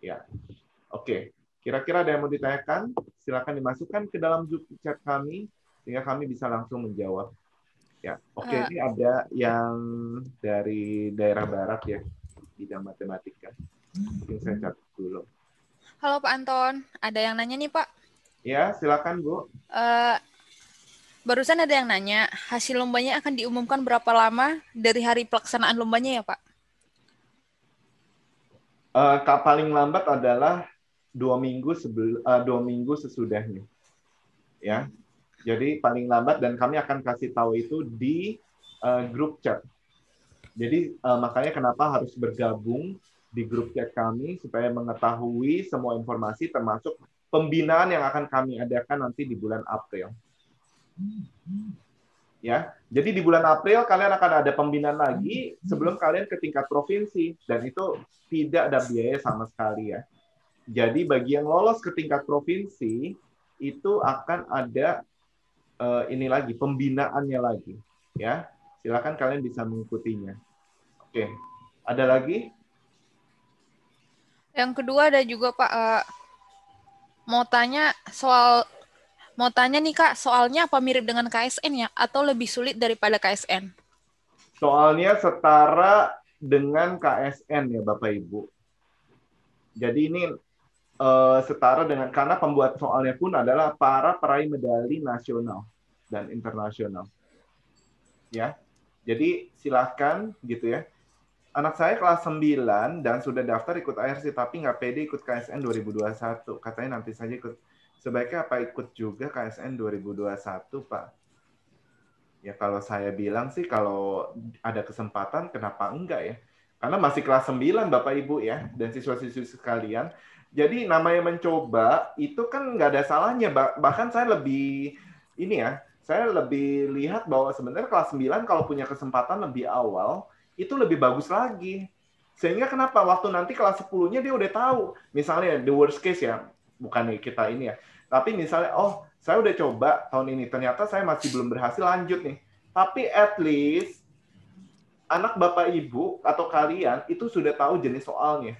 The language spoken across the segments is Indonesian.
Ya. Oke. Kira-kira ada yang mau ditanyakan? Silakan dimasukkan ke dalam chat kami sehingga kami bisa langsung menjawab. Ya. Oke, uh, ini ada yang dari daerah barat ya bidang matematika. Mungkin saya chat dulu. Halo Pak Anton, ada yang nanya nih Pak. Ya, silakan Bu. Uh, barusan ada yang nanya, hasil lombanya akan diumumkan berapa lama dari hari pelaksanaan lombanya ya Pak? Uh, paling lambat adalah dua minggu sebelum uh, eh, dua minggu sesudahnya, ya. Jadi paling lambat dan kami akan kasih tahu itu di uh, grup chat. Jadi uh, makanya kenapa harus bergabung di grup chat kami supaya mengetahui semua informasi termasuk pembinaan yang akan kami adakan nanti di bulan April ya. Jadi di bulan April kalian akan ada pembinaan lagi sebelum hmm. kalian ke tingkat provinsi dan itu tidak ada biaya sama sekali ya. Jadi bagi yang lolos ke tingkat provinsi itu akan ada uh, ini lagi pembinaannya lagi ya. Silakan kalian bisa mengikutinya. Oke. Ada lagi? Yang kedua ada juga Pak uh, mau tanya soal Mau tanya nih Kak, soalnya apa mirip dengan KSN ya atau lebih sulit daripada KSN? Soalnya setara dengan KSN ya Bapak Ibu. Jadi ini uh, setara dengan karena pembuat soalnya pun adalah para peraih medali nasional dan internasional. Ya. Jadi silahkan gitu ya anak saya kelas 9 dan sudah daftar ikut ARC tapi nggak pede ikut KSN 2021. Katanya nanti saja ikut sebaiknya apa ikut juga KSN 2021 Pak? Ya kalau saya bilang sih kalau ada kesempatan kenapa enggak ya? Karena masih kelas 9 Bapak Ibu ya dan siswa-siswi sekalian. Jadi namanya mencoba itu kan nggak ada salahnya. Bahkan saya lebih ini ya, saya lebih lihat bahwa sebenarnya kelas 9 kalau punya kesempatan lebih awal itu lebih bagus lagi. Sehingga kenapa waktu nanti kelas 10-nya dia udah tahu. Misalnya the worst case ya, bukan kita ini ya. Tapi misalnya, oh saya udah coba tahun ini, ternyata saya masih belum berhasil lanjut nih. Tapi at least anak bapak ibu atau kalian itu sudah tahu jenis soalnya.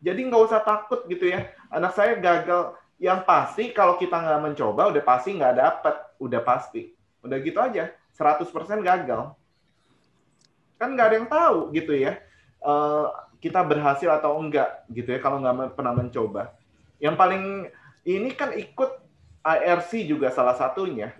Jadi nggak usah takut gitu ya. Anak saya gagal. Yang pasti kalau kita nggak mencoba, udah pasti nggak dapet. Udah pasti. Udah gitu aja. 100% gagal. Kan nggak ada yang tahu gitu ya. Eh, kita berhasil atau enggak gitu ya kalau nggak pernah mencoba. Yang paling ini kan ikut ARC juga salah satunya.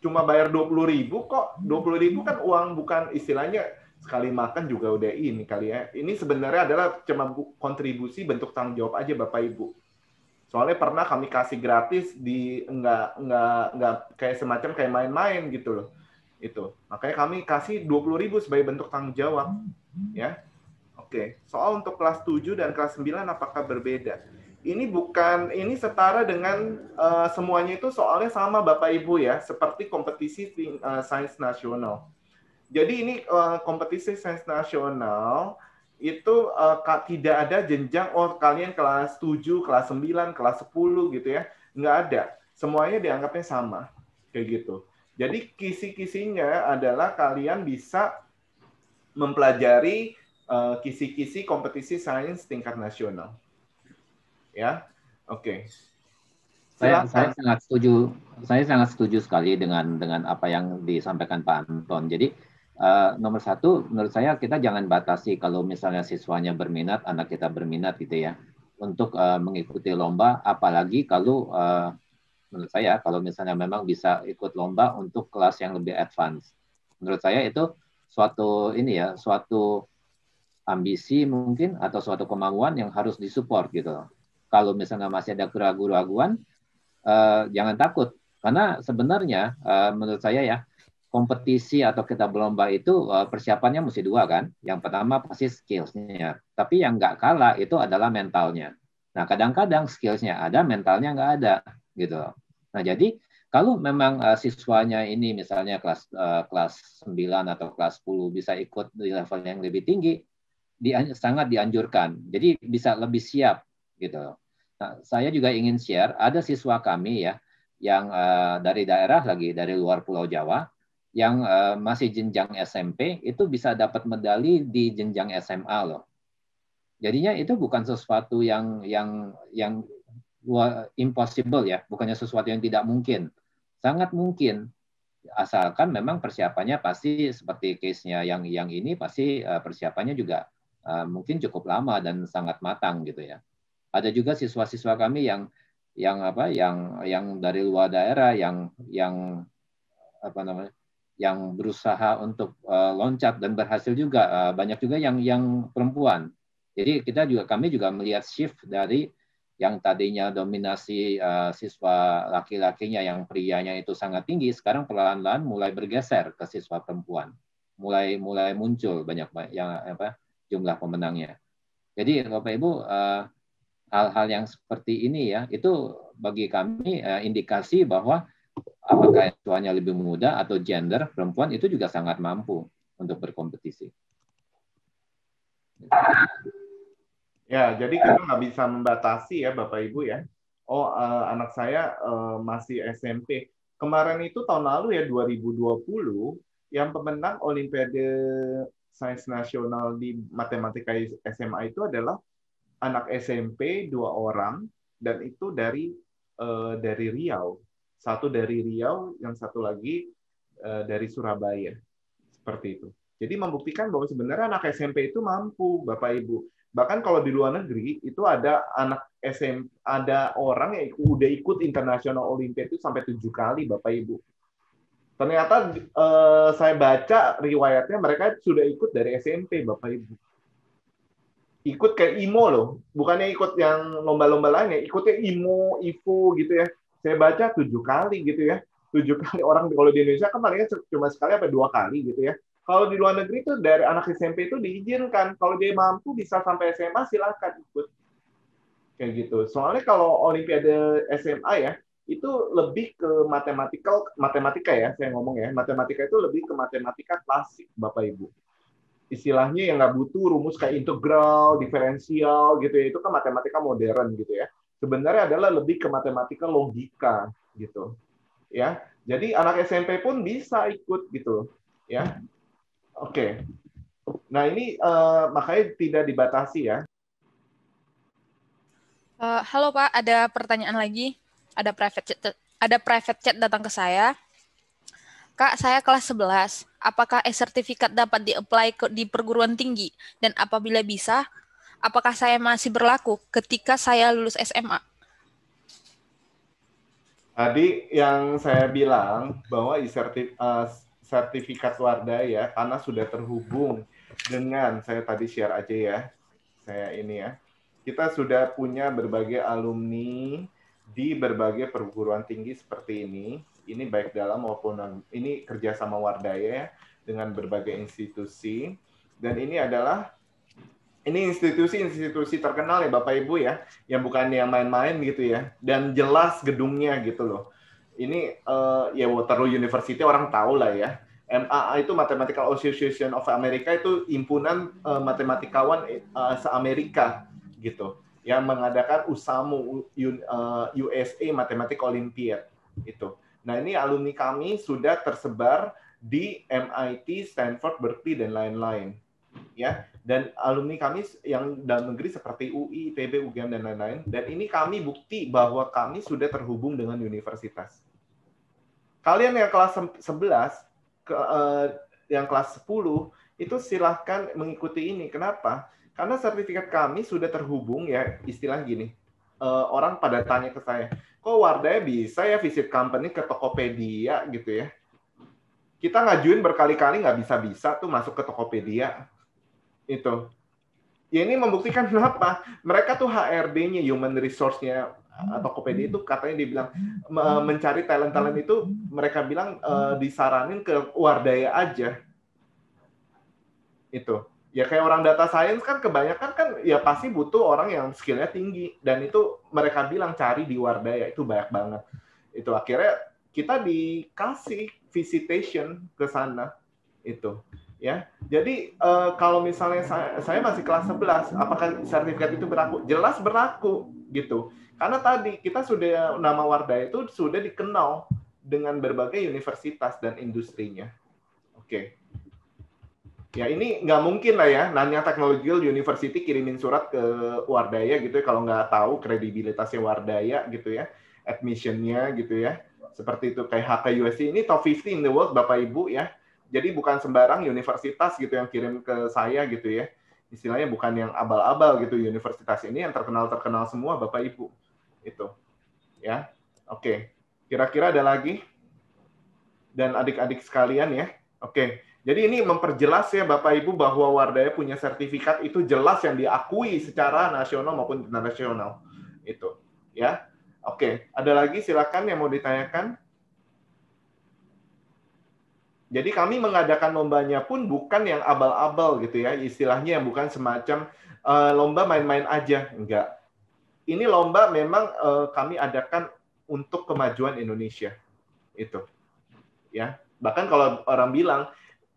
Cuma bayar dua puluh ribu kok. dua puluh ribu kan uang bukan istilahnya sekali makan juga udah ini kali ya. Ini sebenarnya adalah cuma kontribusi bentuk tanggung jawab aja Bapak Ibu. Soalnya pernah kami kasih gratis di enggak enggak enggak kayak semacam kayak main-main gitu loh. Itu. Makanya kami kasih dua puluh ribu sebagai bentuk tanggung jawab ya. Oke, soal untuk kelas 7 dan kelas 9 apakah berbeda? ini bukan ini setara dengan uh, semuanya itu soalnya sama Bapak Ibu ya seperti kompetisi uh, sains nasional. Jadi ini uh, kompetisi sains nasional itu uh, tidak ada jenjang oh kalian kelas 7, kelas 9, kelas 10 gitu ya. Nggak ada. Semuanya dianggapnya sama. Kayak gitu. Jadi kisi-kisinya adalah kalian bisa mempelajari kisi-kisi uh, kisi -kisi kompetisi sains tingkat nasional ya. Oke. Okay. Saya, saya sangat setuju. Saya sangat setuju sekali dengan dengan apa yang disampaikan Pak Anton. Jadi uh, nomor satu, menurut saya kita jangan batasi kalau misalnya siswanya berminat, anak kita berminat gitu ya, untuk uh, mengikuti lomba. Apalagi kalau uh, menurut saya kalau misalnya memang bisa ikut lomba untuk kelas yang lebih advance. Menurut saya itu suatu ini ya, suatu ambisi mungkin atau suatu kemauan yang harus disupport gitu kalau misalnya masih ada keraguan-keraguan, eh, jangan takut. Karena sebenarnya eh, menurut saya ya, kompetisi atau kita berlomba itu eh, persiapannya mesti dua kan. Yang pertama pasti skills-nya, Tapi yang nggak kalah itu adalah mentalnya. Nah kadang-kadang skills-nya ada, mentalnya nggak ada gitu. Nah jadi kalau memang uh, siswanya ini misalnya kelas uh, kelas 9 atau kelas 10 bisa ikut di level yang lebih tinggi, di, sangat dianjurkan. Jadi bisa lebih siap gitu. Nah, saya juga ingin share ada siswa kami ya yang uh, dari daerah lagi dari luar Pulau Jawa yang uh, masih jenjang SMP itu bisa dapat medali di jenjang SMA loh. Jadinya itu bukan sesuatu yang yang yang impossible ya, bukannya sesuatu yang tidak mungkin. Sangat mungkin asalkan memang persiapannya pasti seperti case-nya yang yang ini pasti eh, persiapannya juga mungkin cukup lama dan sangat matang gitu ya. Ada juga siswa-siswa kami yang yang apa yang yang dari luar daerah yang yang apa namanya yang berusaha untuk uh, loncat dan berhasil juga uh, banyak juga yang yang perempuan. Jadi kita juga kami juga melihat shift dari yang tadinya dominasi uh, siswa laki-lakinya yang prianya itu sangat tinggi sekarang perlahan-lahan mulai bergeser ke siswa perempuan. Mulai mulai muncul banyak yang apa jumlah pemenangnya. Jadi Bapak Ibu uh, hal-hal yang seperti ini ya itu bagi kami eh, indikasi bahwa apakah tuanya lebih muda atau gender perempuan itu juga sangat mampu untuk berkompetisi. Ya, jadi kita nggak bisa membatasi ya Bapak Ibu ya. Oh, eh, anak saya eh, masih SMP. Kemarin itu tahun lalu ya 2020 yang pemenang Olimpiade Sains Nasional di Matematika SMA itu adalah anak SMP dua orang dan itu dari uh, dari Riau satu dari Riau yang satu lagi uh, dari Surabaya seperti itu jadi membuktikan bahwa sebenarnya anak SMP itu mampu bapak ibu bahkan kalau di luar negeri itu ada anak SMP ada orang yang udah ikut internasional Olimpiade itu sampai tujuh kali bapak ibu ternyata uh, saya baca riwayatnya mereka sudah ikut dari SMP Bapak Ibu ikut kayak IMO loh, bukannya ikut yang lomba-lomba lainnya, ikutnya IMO, IFO gitu ya. Saya baca tujuh kali gitu ya, tujuh kali orang kalau di Indonesia kan palingnya cuma sekali apa dua kali gitu ya. Kalau di luar negeri tuh dari anak SMP itu diizinkan, kalau dia mampu bisa sampai SMA silahkan ikut kayak gitu. Soalnya kalau Olimpiade SMA ya itu lebih ke matematikal matematika ya saya ngomong ya matematika itu lebih ke matematika klasik bapak ibu istilahnya yang nggak butuh rumus kayak integral, diferensial gitu ya. Itu kan matematika modern gitu ya. Sebenarnya adalah lebih ke matematika logika gitu. Ya. Jadi anak SMP pun bisa ikut gitu. Ya. Oke. Okay. Nah, ini uh, makanya tidak dibatasi ya. Uh, halo Pak, ada pertanyaan lagi. Ada private chat ada private chat datang ke saya. Kak, saya kelas 11 apakah e-sertifikat eh, dapat di ke, di perguruan tinggi? Dan apabila bisa, apakah saya masih berlaku ketika saya lulus SMA? Tadi yang saya bilang bahwa e-sertif, uh, eh, sertifikat Wardah ya, karena sudah terhubung dengan saya tadi share aja ya, saya ini ya. Kita sudah punya berbagai alumni di berbagai perguruan tinggi seperti ini ini baik dalam maupun non ini kerjasama Wardaya ya dengan berbagai institusi dan ini adalah ini institusi-institusi terkenal ya Bapak Ibu ya yang bukan yang main-main gitu ya dan jelas gedungnya gitu loh ini uh, ya Waterloo University orang tahu lah ya MAA itu Mathematical Association of America itu impunan uh, matematikawan uh, se-Amerika gitu yang mengadakan USAMU USA Mathematics Olympiad itu. Nah, ini alumni kami sudah tersebar di MIT, Stanford, Berkeley dan lain-lain. Ya, dan alumni kami yang dalam negeri seperti UI, ITB, UGM dan lain-lain. Dan ini kami bukti bahwa kami sudah terhubung dengan universitas. Kalian yang kelas 11 ke, eh, yang kelas 10 itu silahkan mengikuti ini. Kenapa? Karena sertifikat kami sudah terhubung ya, istilah gini. Eh, orang pada tanya ke saya, kok Wardaya bisa ya visit company ke Tokopedia gitu ya. Kita ngajuin berkali-kali nggak bisa-bisa tuh masuk ke Tokopedia. Itu. Ya ini membuktikan kenapa mereka tuh HRD-nya, human resource-nya eh, Tokopedia itu katanya dibilang mencari talent-talent itu mereka bilang uh, disaranin ke Wardaya aja. Itu ya kayak orang data science kan kebanyakan kan ya pasti butuh orang yang skillnya tinggi dan itu mereka bilang cari di ya itu banyak banget itu akhirnya kita dikasih visitation ke sana itu ya jadi uh, kalau misalnya saya, saya masih kelas 11 apakah sertifikat itu berlaku jelas berlaku gitu karena tadi kita sudah nama Wardaya itu sudah dikenal dengan berbagai universitas dan industrinya oke okay. Ya ini nggak mungkin lah ya, Nanya Technological University kirimin surat ke Wardaya gitu ya, kalau nggak tahu kredibilitasnya Wardaya gitu ya, admissionnya gitu ya. Seperti itu, kayak HK USC ini top 50 in the world Bapak Ibu ya. Jadi bukan sembarang universitas gitu yang kirim ke saya gitu ya. Istilahnya bukan yang abal-abal gitu universitas ini yang terkenal-terkenal semua Bapak Ibu. Itu. Ya. Oke. Kira-kira ada lagi? Dan adik-adik sekalian ya. Oke. Okay jadi ini memperjelas ya Bapak Ibu bahwa Wardaya punya sertifikat itu jelas yang diakui secara nasional maupun internasional. Itu, ya. Oke, ada lagi silakan yang mau ditanyakan. Jadi kami mengadakan lombanya pun bukan yang abal-abal gitu ya, istilahnya yang bukan semacam uh, lomba main-main aja, enggak. Ini lomba memang uh, kami adakan untuk kemajuan Indonesia. Itu. Ya. Bahkan kalau orang bilang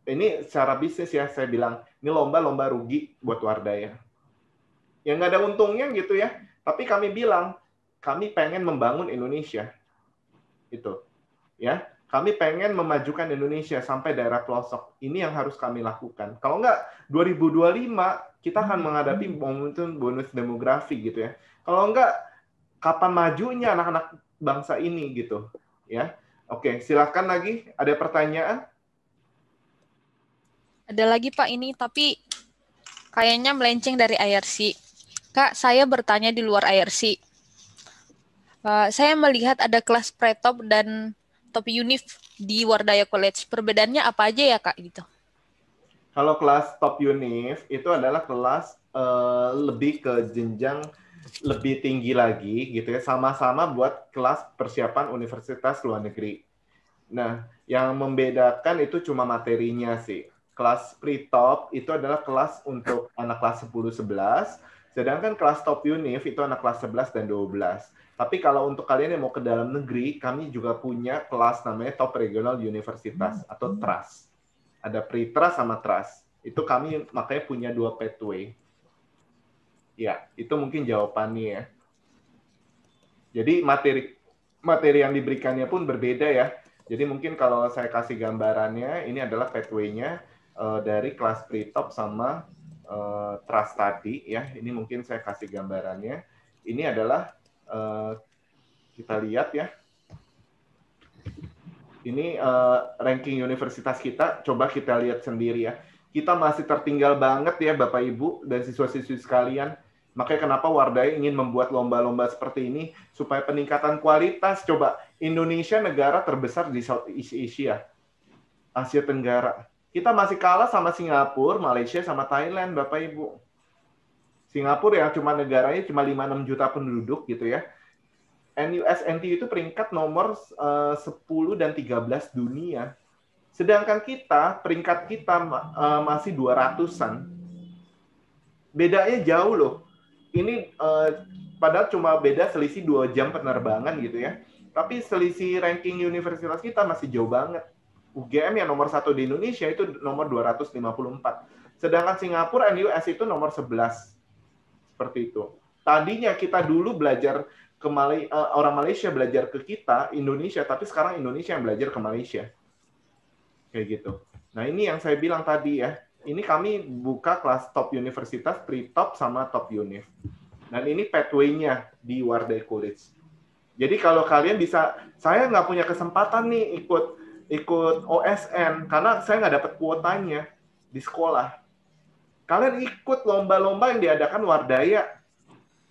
ini secara bisnis ya saya bilang ini lomba-lomba rugi buat ya Yang nggak ada untungnya gitu ya. Tapi kami bilang kami pengen membangun Indonesia. Itu. Ya, kami pengen memajukan Indonesia sampai daerah pelosok. Ini yang harus kami lakukan. Kalau nggak 2025 kita akan hmm. menghadapi momentum bonus demografi gitu ya. Kalau nggak kapan majunya anak-anak bangsa ini gitu ya. Oke, silahkan lagi ada pertanyaan. Ada lagi Pak ini, tapi kayaknya melenceng dari IRC. Kak, saya bertanya di luar IRC. Uh, eh, saya melihat ada kelas pretop dan topi unif di Wardaya College. Perbedaannya apa aja ya Kak gitu? Kalau kelas top unif itu adalah kelas uh, lebih ke jenjang lebih tinggi lagi gitu ya, sama-sama buat kelas persiapan universitas luar negeri. Nah, yang membedakan itu cuma materinya sih kelas pre-top itu adalah kelas untuk anak kelas 10 11, sedangkan kelas top univ itu anak kelas 11 dan 12. Tapi kalau untuk kalian yang mau ke dalam negeri, kami juga punya kelas namanya Top Regional Universitas hmm. atau TRAS. Ada pre-TRAS sama TRAS. Itu kami makanya punya dua pathway. Ya, itu mungkin jawabannya ya. Jadi materi materi yang diberikannya pun berbeda ya. Jadi mungkin kalau saya kasih gambarannya, ini adalah pathway-nya uh, dari kelas pre-top sama uh, trust tadi ya. Ini mungkin saya kasih gambarannya. Ini adalah uh, kita lihat ya. Ini uh, ranking universitas kita. Coba kita lihat sendiri ya. Kita masih tertinggal banget ya Bapak Ibu dan siswa-siswi sekalian. Makanya kenapa Wardai ingin membuat lomba-lomba seperti ini supaya peningkatan kualitas. Coba Indonesia negara terbesar di Southeast Asia, Asia Tenggara. Kita masih kalah sama Singapura, Malaysia, sama Thailand, Bapak Ibu. Singapura yang cuma negaranya cuma 5-6 juta penduduk gitu ya. NUS NTU itu peringkat nomor eh, uh, 10 dan 13 dunia. Sedangkan kita, peringkat kita uh, masih 200-an. Bedanya jauh loh. Ini uh, padahal cuma beda selisih dua jam penerbangan gitu ya. Tapi selisih ranking universitas kita masih jauh banget. UGM yang nomor satu di Indonesia itu nomor 254. Sedangkan Singapura NUS itu nomor 11. Seperti itu. Tadinya kita dulu belajar ke Malay eh, orang Malaysia belajar ke kita Indonesia, tapi sekarang Indonesia yang belajar ke Malaysia. Kayak gitu. Nah, ini yang saya bilang tadi ya. Ini kami buka kelas top universitas, pre-top sama top univ, Dan ini pathway-nya di Wardai College. Jadi kalau kalian bisa, saya nggak punya kesempatan nih ikut ikut OSN karena saya nggak dapat kuotanya di sekolah. Kalian ikut lomba-lomba yang diadakan Wardaya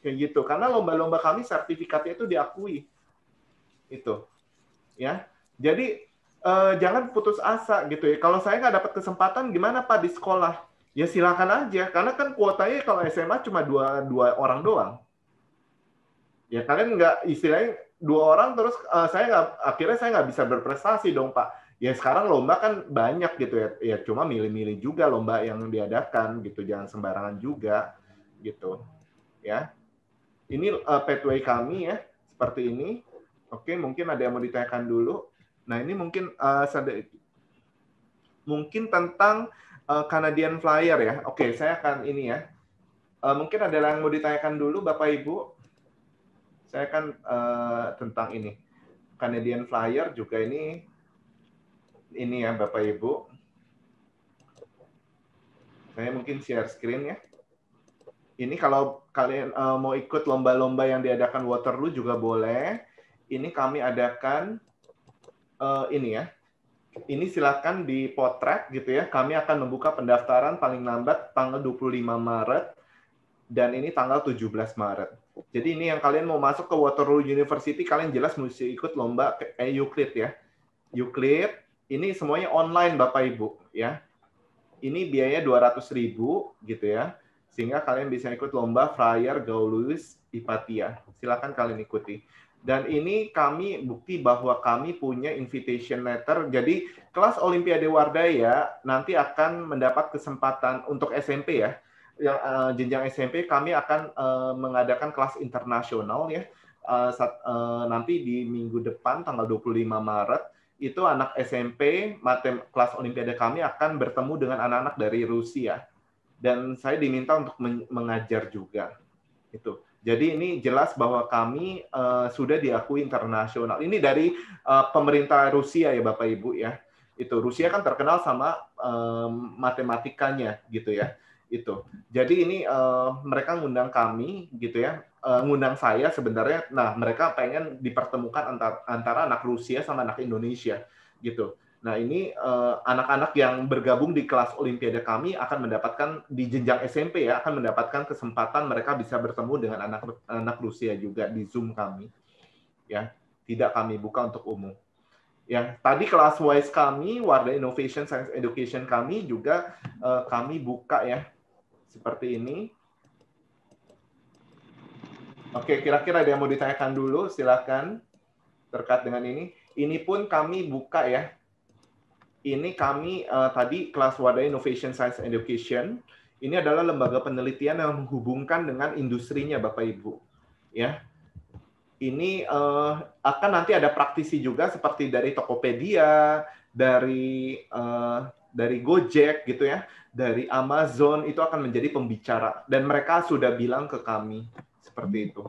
kayak gitu karena lomba-lomba kami sertifikatnya itu diakui itu ya jadi eh, jangan putus asa gitu ya kalau saya nggak dapat kesempatan gimana pak di sekolah ya silakan aja karena kan kuotanya kalau SMA cuma dua dua orang doang ya kalian nggak istilahnya dua orang terus uh, saya nggak akhirnya saya nggak bisa berprestasi dong pak ya sekarang lomba kan banyak gitu ya ya cuma milih-milih juga lomba yang diadakan gitu jangan sembarangan juga gitu ya ini uh, pathway kami ya seperti ini oke mungkin ada yang mau ditanyakan dulu nah ini mungkin uh, mungkin tentang uh, Canadian Flyer ya oke saya akan ini ya uh, mungkin ada yang mau ditanyakan dulu bapak ibu saya kan uh, tentang ini Canadian Flyer juga ini ini ya Bapak Ibu. Saya mungkin share screen ya. Ini kalau kalian uh, mau ikut lomba-lomba yang diadakan Waterloo juga boleh. Ini kami adakan uh, ini ya. Ini silakan dipotret gitu ya. Kami akan membuka pendaftaran paling lambat tanggal 25 Maret dan ini tanggal 17 Maret. Jadi ini yang kalian mau masuk ke Waterloo University, kalian jelas mesti ikut lomba eh, Euclid ya. Euclid, ini semuanya online Bapak Ibu ya. Ini biayanya 200 ribu gitu ya. Sehingga kalian bisa ikut lomba Friar Gaulus Ipatia. Silahkan kalian ikuti. Dan ini kami bukti bahwa kami punya invitation letter. Jadi kelas Olimpiade Wardaya ya, nanti akan mendapat kesempatan untuk SMP ya yang uh, jenjang SMP kami akan uh, mengadakan kelas internasional ya. Uh, saat, uh, nanti di minggu depan tanggal 25 Maret itu anak SMP matem kelas olimpiade kami akan bertemu dengan anak-anak dari Rusia dan saya diminta untuk men mengajar juga itu. Jadi ini jelas bahwa kami uh, sudah diakui internasional. Ini dari uh, pemerintah Rusia ya Bapak Ibu ya. Itu Rusia kan terkenal sama um, matematikanya gitu ya itu. Jadi ini uh, mereka ngundang kami gitu ya, uh, ngundang saya sebenarnya. Nah mereka pengen dipertemukan antara, antara anak Rusia sama anak Indonesia gitu. Nah ini eh, anak-anak uh, yang bergabung di kelas Olimpiade kami akan mendapatkan di jenjang SMP ya akan mendapatkan kesempatan mereka bisa bertemu dengan anak anak Rusia juga di Zoom kami. Ya tidak kami buka untuk umum ya tadi kelas wise kami Wardah Innovation Science Education kami juga uh, kami buka ya seperti ini. Oke, kira-kira ada yang mau ditanyakan dulu, silakan terkait dengan ini. Ini pun kami buka ya. Ini kami uh, tadi kelas wadah Innovation Science Education. Ini adalah lembaga penelitian yang menghubungkan dengan industrinya, Bapak Ibu. Ya, ini uh, akan nanti ada praktisi juga seperti dari Tokopedia, dari uh, dari Gojek gitu ya, dari Amazon itu akan menjadi pembicara dan mereka sudah bilang ke kami seperti hmm. itu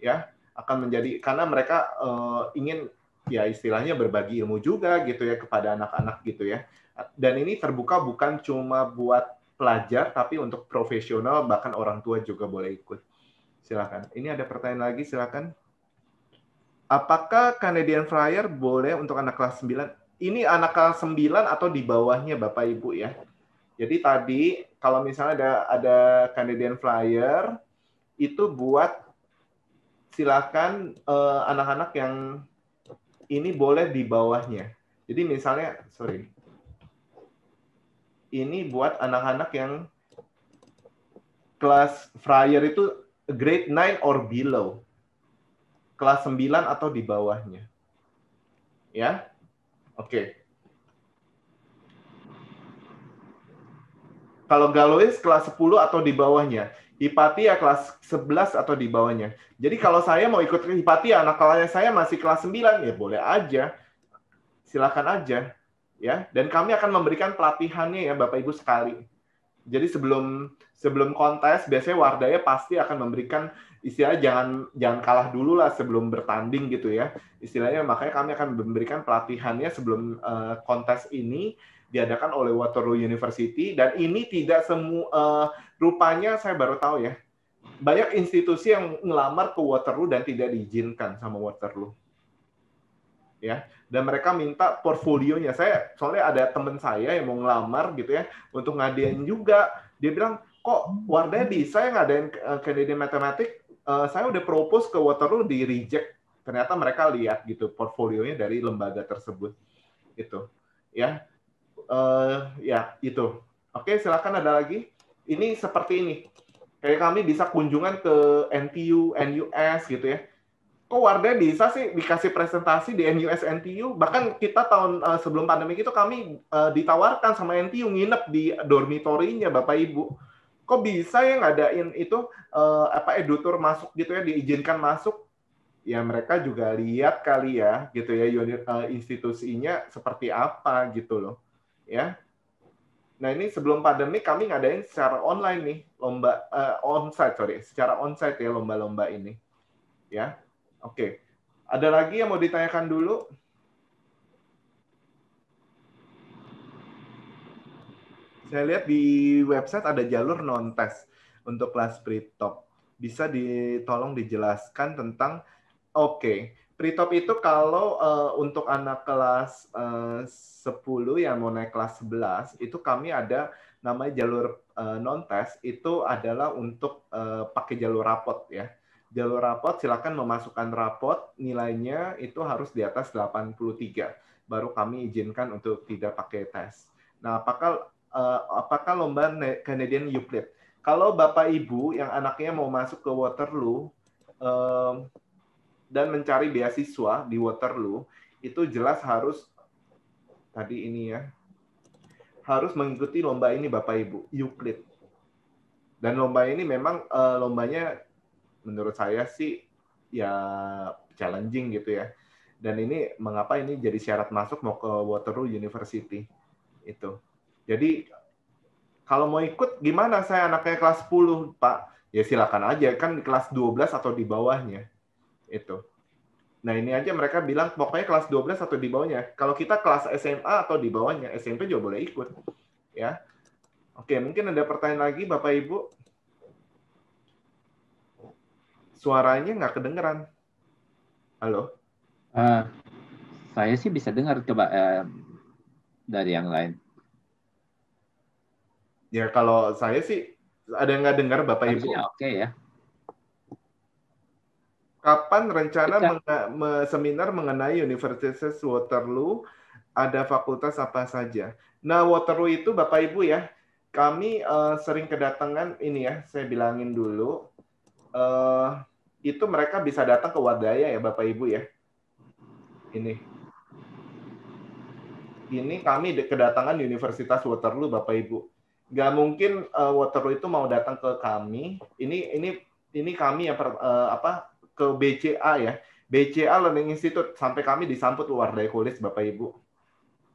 ya akan menjadi karena mereka uh, ingin ya istilahnya berbagi ilmu juga gitu ya kepada anak-anak gitu ya dan ini terbuka bukan cuma buat pelajar tapi untuk profesional bahkan orang tua juga boleh ikut silakan ini ada pertanyaan lagi silakan apakah Canadian Flyer boleh untuk anak kelas 9 ini anak kelas 9 atau di bawahnya Bapak Ibu ya. Jadi tadi kalau misalnya ada ada Canadian Flyer itu buat silakan anak eh, anak-anak yang ini boleh di bawahnya. Jadi misalnya sorry ini buat anak-anak yang kelas Flyer itu grade 9 or below. Kelas 9 atau di bawahnya. Ya. Oke. Kalau Galois kelas 10 atau di bawahnya. Hipatia kelas 11 atau di bawahnya. Jadi kalau saya mau ikut Hipatia, anak kelasnya saya masih kelas 9, ya boleh aja. Silakan aja. ya. Dan kami akan memberikan pelatihannya ya Bapak-Ibu sekali. Jadi sebelum sebelum kontes, biasanya Wardaya pasti akan memberikan istilah jangan jangan kalah dulu lah sebelum bertanding gitu ya istilahnya makanya kami akan memberikan pelatihannya sebelum uh, kontes ini diadakan oleh Waterloo University dan ini tidak semua uh, eh, rupanya saya baru tahu ya banyak institusi yang ngelamar ke Waterloo dan tidak diizinkan sama Waterloo ya dan mereka minta portfolionya saya soalnya ada teman saya yang mau ngelamar gitu ya untuk ngadain juga dia bilang kok Wardah bisa saya ngadain eh, Canadian Mathematics uh, saya udah propose ke Waterloo di reject ternyata mereka lihat gitu portfolionya dari lembaga tersebut itu ya uh, ya itu oke silakan ada lagi ini seperti ini kayak kami bisa kunjungan ke NTU NUS gitu ya kok warga bisa sih dikasih presentasi di NUS NTU bahkan kita tahun uh, sebelum pandemi itu kami uh, ditawarkan sama NTU nginep di dormitorinya Bapak Ibu kok bisa yang ngadain itu eh, apa edutur masuk gitu ya diizinkan masuk ya mereka juga lihat kali ya gitu ya unit uh, eh, institusinya seperti apa gitu loh ya nah ini sebelum pandemi kami ngadain secara online nih lomba uh, onsite sorry secara onsite ya lomba-lomba ini ya oke okay. ada lagi yang mau ditanyakan dulu Saya lihat di website ada jalur non tes untuk kelas pre-top. Bisa ditolong dijelaskan tentang oke, okay, pre-top itu kalau uh, untuk anak kelas eh, uh, 10 yang mau naik kelas 11 itu kami ada namanya jalur uh, eh, non tes itu adalah untuk uh, pakai jalur rapot ya. Jalur rapot silakan memasukkan rapot nilainya itu harus di atas 83 baru kami izinkan untuk tidak pakai tes. Nah, apakah uh, apakah lomba Canadian Euclid. Kalau Bapak Ibu yang anaknya mau masuk ke Waterloo uh, dan mencari beasiswa di Waterloo, itu jelas harus tadi ini ya. Harus mengikuti lomba ini Bapak Ibu, Euclid. Dan lomba ini memang uh, lombanya menurut saya sih ya challenging gitu ya. Dan ini mengapa ini jadi syarat masuk mau ke Waterloo University itu. Jadi kalau mau ikut gimana saya anaknya kelas 10, Pak? Ya silakan aja kan kelas 12 atau di bawahnya. Itu. Nah, ini aja mereka bilang pokoknya kelas 12 atau di bawahnya. Kalau kita kelas SMA atau di bawahnya, SMP juga boleh ikut. Ya. Oke, mungkin ada pertanyaan lagi Bapak Ibu? Suaranya nggak kedengeran. Halo? Uh, saya sih bisa dengar coba uh, dari yang lain. Ya kalau saya sih ada yang nggak dengar Bapak Ibu? Oke okay, ya. Kapan rencana menga me seminar mengenai Universitas Waterloo? Ada fakultas apa saja? Nah, Waterloo itu Bapak Ibu ya, kami uh, sering kedatangan ini ya, saya bilangin dulu. Uh, itu mereka bisa datang ke Wadaya ya Bapak Ibu ya. Ini. Ini kami kedatangan Universitas Waterloo Bapak Ibu nggak mungkin uh, Waterloo itu mau datang ke kami. Ini ini ini kami yang per, uh, apa ke BCA ya. BCA Learning Institute sampai kami disambut luar dari kulis Bapak Ibu.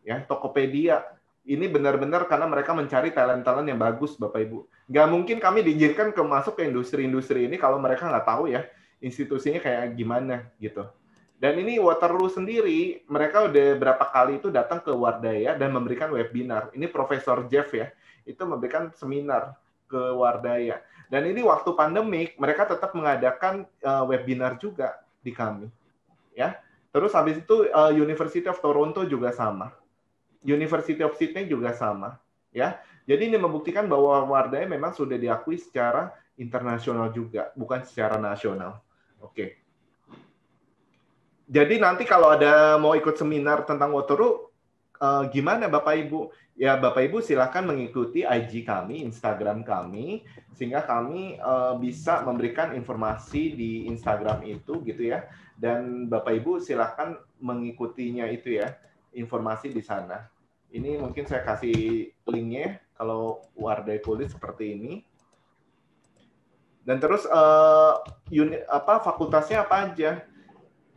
Ya, Tokopedia ini benar-benar karena mereka mencari talent-talent yang bagus Bapak Ibu. Nggak mungkin kami diizinkan ke masuk ke industri-industri ini kalau mereka nggak tahu ya institusinya kayak gimana gitu. Dan ini Waterloo sendiri, mereka udah berapa kali itu datang ke Wardaya dan memberikan webinar. Ini Profesor Jeff ya, itu memberikan seminar ke Wardaya. Dan ini waktu pandemik, mereka tetap mengadakan uh, webinar juga di kami. Ya. Terus habis itu uh, University of Toronto juga sama. University of Sydney juga sama, ya. Jadi ini membuktikan bahwa Wardaya memang sudah diakui secara internasional juga, bukan secara nasional. Oke. Okay. Jadi nanti kalau ada mau ikut seminar tentang Waterloo, uh, gimana Bapak Ibu? ya Bapak Ibu silahkan mengikuti IG kami, Instagram kami, sehingga kami uh, bisa memberikan informasi di Instagram itu gitu ya. Dan Bapak Ibu silahkan mengikutinya itu ya, informasi di sana. Ini mungkin saya kasih linknya ya, kalau Wardai Kulit seperti ini. Dan terus uh, eh, unit apa fakultasnya apa aja?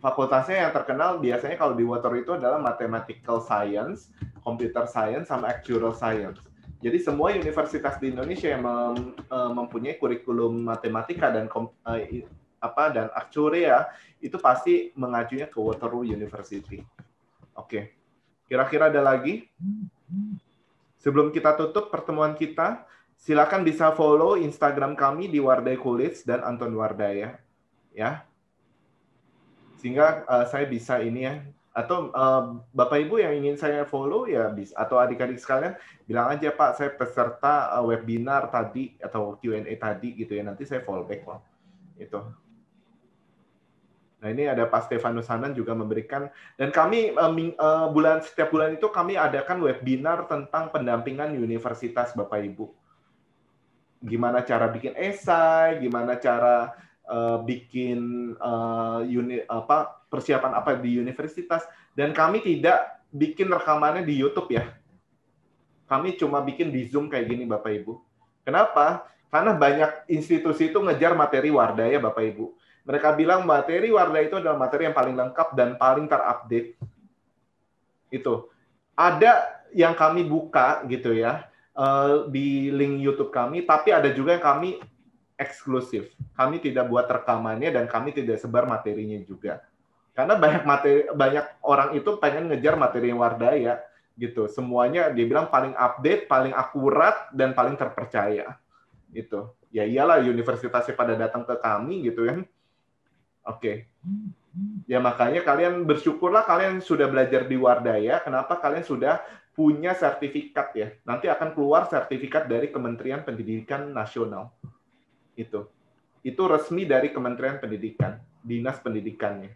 Fakultasnya yang terkenal biasanya kalau di Water itu adalah Mathematical Science, computer science sama actuarial science. Jadi semua universitas di Indonesia yang mem, e, mempunyai kurikulum matematika dan kom, e, apa dan actuaria itu pasti mengajunya ke Waterloo University. Oke. Okay. Kira-kira ada lagi? Sebelum kita tutup pertemuan kita, silakan bisa follow Instagram kami di Wardai Kulits dan Anton Wardaya. Ya. Sehingga uh, saya bisa ini ya atau uh, Bapak Ibu yang ingin saya follow ya bisa atau adik-adik sekalian bilang aja Pak saya peserta eh, webinar tadi atau Q&A tadi gitu ya nanti saya follow back kok itu Nah ini ada Pak Stefanus Hanan juga memberikan dan kami uh, uh, bulan setiap bulan itu kami adakan webinar tentang pendampingan universitas Bapak Ibu. Gimana cara bikin esai, gimana cara uh, bikin uh, eh, unit apa persiapan apa di universitas dan kami tidak bikin rekamannya di YouTube ya. Kami cuma bikin di Zoom kayak gini Bapak Ibu. Kenapa? Karena banyak institusi itu ngejar materi Wardah ya Bapak Ibu. Mereka bilang materi Wardah itu adalah materi yang paling lengkap dan paling terupdate. Itu. Ada yang kami buka gitu ya eh, di link YouTube kami, tapi ada juga yang kami eksklusif. Kami tidak buat rekamannya dan kami tidak sebar materinya juga. Karena banyak materi banyak orang itu pengen ngejar materi yang Wardaya gitu. Semuanya dia bilang paling update, paling akurat dan paling terpercaya. itu. Ya iyalah universitasnya pada datang ke kami gitu kan. Oke. Okay. Ya makanya kalian bersyukurlah kalian sudah belajar di Wardaya. Kenapa kalian sudah punya sertifikat ya? Nanti akan keluar sertifikat dari Kementerian Pendidikan Nasional itu. Itu resmi dari Kementerian Pendidikan, Dinas Pendidikannya.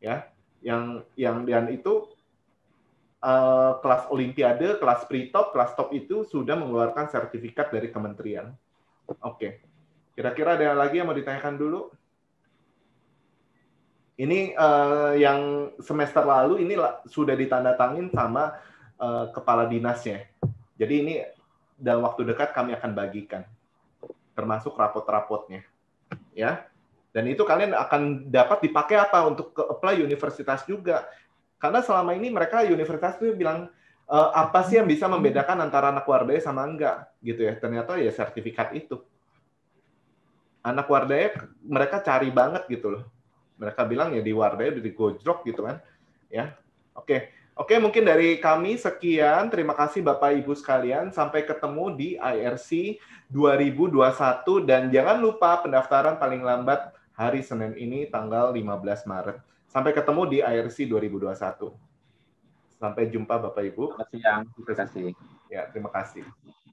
Ya, yang yang dan itu uh, kelas olimpiade, kelas pre-top, kelas top itu sudah mengeluarkan sertifikat dari kementerian. Oke. Okay. Kira-kira ada lagi yang mau ditanyakan dulu? Ini uh, yang semester lalu ini sudah ditandatangin sama uh, kepala dinasnya. Jadi ini dalam waktu dekat kami akan bagikan termasuk rapot-rapotnya. Ya. Dan itu kalian akan dapat dipakai apa untuk ke apply universitas juga. Karena selama ini mereka universitas itu bilang e, apa sih yang bisa membedakan antara anak wardaya sama enggak gitu ya. Ternyata ya sertifikat itu. Anak wardaya mereka cari banget gitu loh. Mereka bilang ya di wardaya di gojrok gitu kan. Ya. Oke. Okay Oke, mungkin dari kami sekian. Terima kasih Bapak Ibu sekalian. Sampai ketemu di IRC 2021 dan jangan lupa pendaftaran paling lambat hari Senin ini tanggal 15 Maret. Sampai ketemu di IRC 2021. Sampai jumpa Bapak Ibu. Terima kasih. Ya, terima kasih.